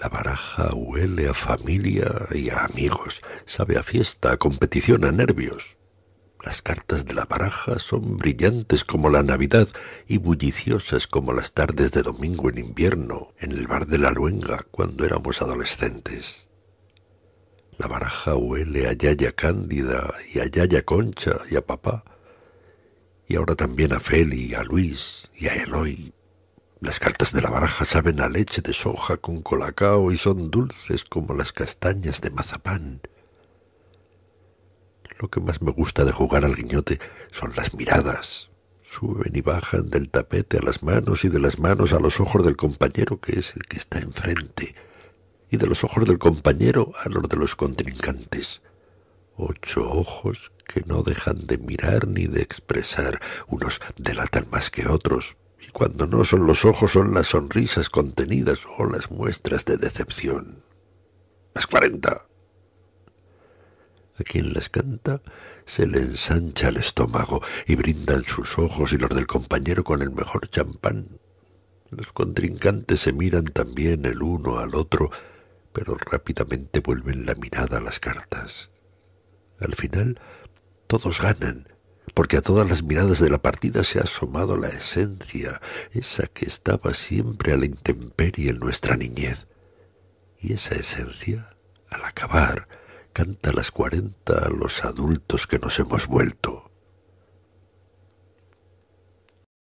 La baraja huele a familia y a amigos, sabe a fiesta, a competición, a nervios. Las cartas de la baraja son brillantes como la Navidad y bulliciosas como las tardes de domingo en invierno en el bar de la Luenga cuando éramos adolescentes. La baraja huele a Yaya Cándida y a Yaya Concha y a papá, y ahora también a Feli, a Luis y a Eloy. Las cartas de la baraja saben a leche de soja con colacao y son dulces como las castañas de mazapán. Lo que más me gusta de jugar al guiñote son las miradas. Suben y bajan del tapete a las manos y de las manos a los ojos del compañero que es el que está enfrente y de los ojos del compañero a los de los contrincantes. Ocho ojos que no dejan de mirar ni de expresar, unos delatan más que otros, cuando no son los ojos son las sonrisas contenidas o las muestras de decepción. Las cuarenta. A quien las canta se le ensancha el estómago y brindan sus ojos y los del compañero con el mejor champán. Los contrincantes se miran también el uno al otro, pero rápidamente vuelven la mirada a las cartas. Al final, todos ganan porque a todas las miradas de la partida se ha asomado la esencia, esa que estaba siempre a la intemperie en nuestra niñez. Y esa esencia, al acabar, canta las cuarenta a los adultos que nos hemos vuelto.